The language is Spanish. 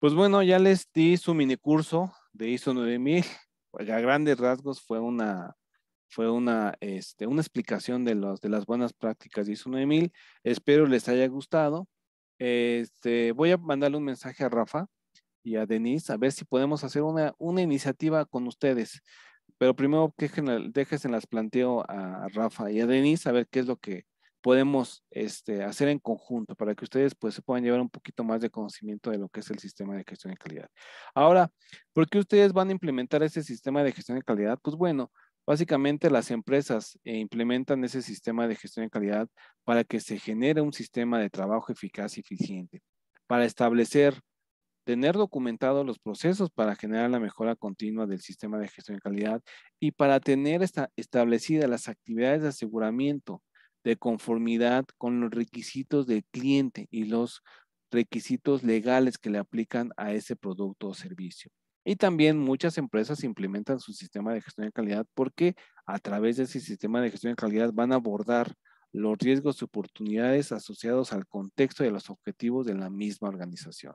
Pues bueno, ya les di su minicurso de ISO 9000. Pues a grandes rasgos fue una, fue una, este, una explicación de, los, de las buenas prácticas de ISO 9000. Espero les haya gustado. Este, voy a mandarle un mensaje a Rafa y a Denise a ver si podemos hacer una, una iniciativa con ustedes. Pero primero en las planteo a Rafa y a Denise a ver qué es lo que podemos este, hacer en conjunto para que ustedes pues se puedan llevar un poquito más de conocimiento de lo que es el sistema de gestión de calidad. Ahora, ¿por qué ustedes van a implementar ese sistema de gestión de calidad? Pues bueno, básicamente las empresas eh, implementan ese sistema de gestión de calidad para que se genere un sistema de trabajo eficaz y eficiente, para establecer tener documentados los procesos para generar la mejora continua del sistema de gestión de calidad y para tener esta, establecidas las actividades de aseguramiento de conformidad con los requisitos del cliente y los requisitos legales que le aplican a ese producto o servicio. Y también muchas empresas implementan su sistema de gestión de calidad porque a través de ese sistema de gestión de calidad van a abordar los riesgos y oportunidades asociados al contexto y a los objetivos de la misma organización.